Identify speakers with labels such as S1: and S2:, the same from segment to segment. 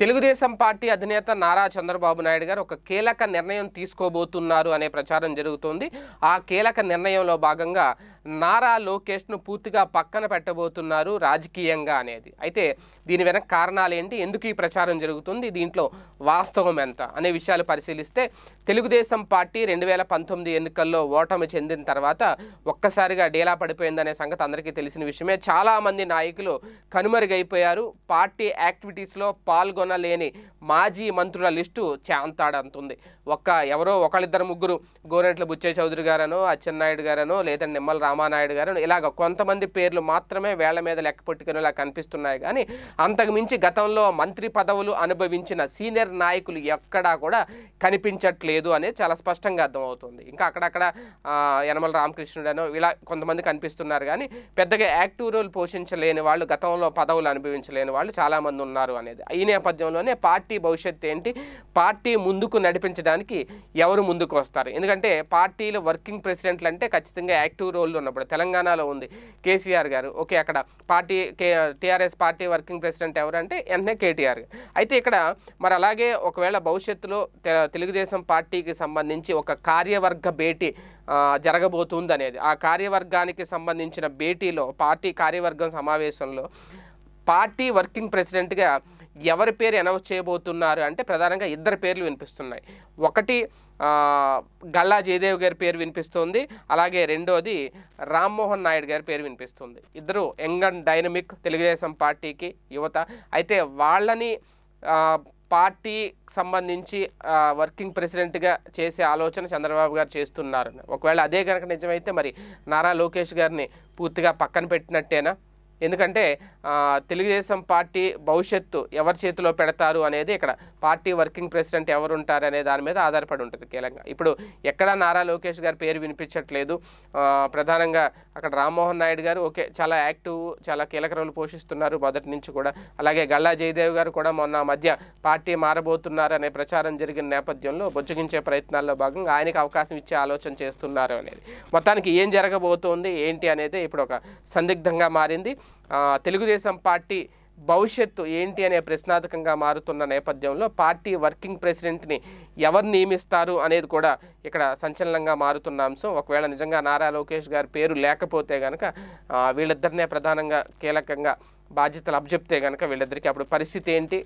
S1: Telugu Desam party అధినేత నారా చంద్రబాబు నాయుడు గారు ఒక కీలక నిర్ణయం తీసుకోబోతున్నారు అనే ప్రచారం జరుగుతోంది ఆ కీలక నిర్ణయంలో భాగంగా నారా లోకేష్ను పూర్తిగా పక్కన పెట్టబోతున్నారు రాజకీయంగా అనేది అయితే దీని వెనక కారణాలు ఏంటి ఎందుకు ఈ ప్రచారం జరుగుతుంది దీంట్లో వాస్తవం ఎంత అనే విషయాలు పరిశీలిస్తే తెలుగుదేశం పార్టీ రెండు వేల పంతొమ్మిది ఎన్నికల్లో ఓటమి చెందిన తర్వాత ఒక్కసారిగా డేలా పడిపోయిందనే సంగతి అందరికీ తెలిసిన విషయమే చాలామంది నాయకులు కనుమరుగైపోయారు పార్టీ యాక్టివిటీస్లో పాల్గొనలేని మాజీ మంత్రుల లిస్టు చాంతాడంతుంది ఒక్క ఎవరో ఒకళ్ళిద్దరు ముగ్గురు గోరెంట్ల బుచ్చయ్య చౌదరి గారనో అచ్చెన్నాయుడు గారనో లేదా నిమ్మల రామ రామానాయుడు గారు ఇలాగ కొంతమంది పేర్లు మాత్రమే వేళ్ల మీద లెక్క పెట్టుకునేలా కనిపిస్తున్నాయి కానీ అంతకుమించి గతంలో మంత్రి పదవులు అనుభవించిన సీనియర్ నాయకులు ఎక్కడా కూడా కనిపించట్లేదు అనేది చాలా స్పష్టంగా అర్థమవుతుంది ఇంకా అక్కడక్కడ యనమల రామకృష్ణుడనో ఇలా కొంతమంది కనిపిస్తున్నారు కానీ పెద్దగా యాక్టివ్ రోల్ పోషించలేని వాళ్ళు గతంలో పదవులు అనుభవించలేని వాళ్ళు చాలామంది ఉన్నారు అనేది ఈ నేపథ్యంలోనే పార్టీ భవిష్యత్తు ఏంటి పార్టీ ముందుకు నడిపించడానికి ఎవరు ముందుకు వస్తారు ఎందుకంటే పార్టీలు వర్కింగ్ ప్రెసిడెంట్లు అంటే ఖచ్చితంగా యాక్టివ్ రోల్ ఉన్నప్పుడు తెలంగాణలో ఉంది కేసీఆర్ గారు ఓకే అక్కడ పార్టీ కే టీఆర్ఎస్ పార్టీ వర్కింగ్ ప్రెసిడెంట్ ఎవరంటే వెంటనే కేటీఆర్ అయితే ఇక్కడ మరి అలాగే ఒకవేళ భవిష్యత్తులో తెలుగుదేశం పార్టీకి సంబంధించి ఒక కార్యవర్గ భేటీ జరగబోతుంది అనేది ఆ కార్యవర్గానికి సంబంధించిన భేటీలో పార్టీ కార్యవర్గం సమావేశంలో పార్టీ వర్కింగ్ ప్రెసిడెంట్గా ఎవరి పేరు అనౌన్స్ చేయబోతున్నారు అంటే ప్రధానంగా ఇద్దరు పేర్లు వినిపిస్తున్నాయి ఒకటి గల్లా జయదేవ్ గారి పేరు వినిపిస్తుంది అలాగే రెండోది రామ్మోహన్ నాయుడు గారి పేరు వినిపిస్తుంది ఇద్దరు యంగ్ అండ్ డైనమిక్ తెలుగుదేశం పార్టీకి యువత అయితే వాళ్ళని పార్టీ సంబంధించి వర్కింగ్ ప్రెసిడెంట్గా చేసే ఆలోచన చంద్రబాబు గారు చేస్తున్నారు ఒకవేళ అదే కనుక నిజమైతే మరి నారా లోకేష్ గారిని పూర్తిగా పక్కన పెట్టినట్టేనా ఎందుకంటే తెలుగుదేశం పార్టీ భవిష్యత్తు ఎవరి చేతిలో పెడతారు అనేది ఇక్కడ పార్టీ వర్కింగ్ ప్రెసిడెంట్ ఎవరు ఉంటారు అనే దాని మీద ఆధారపడి ఉంటుంది కీలకంగా ఇప్పుడు ఎక్కడ నారా లోకేష్ గారి పేరు వినిపించట్లేదు ప్రధానంగా అక్కడ రామ్మోహన్ నాయుడు గారు ఓకే చాలా యాక్టివ్ చాలా కీలక రోలు పోషిస్తున్నారు మొదటి నుంచి కూడా అలాగే గల్లా జయదేవ్ గారు కూడా మొన్న మధ్య పార్టీ మారబోతున్నారు అనే ప్రచారం జరిగిన నేపథ్యంలో బొజ్జగించే ప్రయత్నాల్లో భాగంగా ఆయనకు అవకాశం ఇచ్చే ఆలోచన చేస్తున్నారు అనేది మొత్తానికి ఏం జరగబోతోంది ఏంటి అనేది ఇప్పుడు ఒక సందిగ్ధంగా మారింది తెలుగుదేశం పార్టీ భవిష్యత్తు ఏంటి అనే ప్రశ్నార్థకంగా మారుతున్న నేపథ్యంలో పార్టీ వర్కింగ్ ప్రెసిడెంట్ని ఎవరు నియమిస్తారు అనేది కూడా ఇక్కడ సంచలనంగా మారుతున్న అంశం ఒకవేళ నిజంగా నారా లోకేష్ గారి పేరు లేకపోతే కనుక వీళ్ళిద్దరినే ప్రధానంగా కీలకంగా బాధ్యతలు అబ్జెప్తే కనుక వీళ్ళిద్దరికీ అప్పుడు పరిస్థితి ఏంటి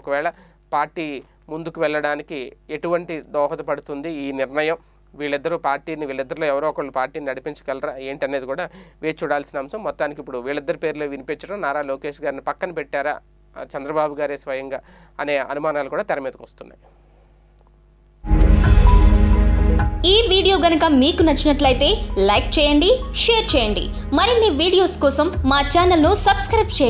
S1: ఒకవేళ పార్టీ ముందుకు వెళ్ళడానికి ఎటువంటి దోహదపడుతుంది ఈ నిర్ణయం వీళ్ళిద్దరూ పార్టీని వీళ్ళిద్దరిలో ఎవరో ఒకళ్ళు పార్టీని నడిపించగలరా ఏంటనేది కూడా వేచి చూడాల్సిన అంశం మొత్తానికి ఇప్పుడు వీళ్ళిద్దరి పేర్లు వినిపించడం నారా లోకేష్ గారిని పక్కన పెట్టారా చంద్రబాబు గారే స్వయంగా అనే అనుమానాలు కూడా తెర మీదకు వస్తున్నాయి ఈ వీడియో గనక మీకు నచ్చినట్లయితే లైక్ చేయండి షేర్ చేయండి మరిన్ని వీడియోస్ కోసం మా ఛానల్ను సబ్స్క్రైబ్ చేయండి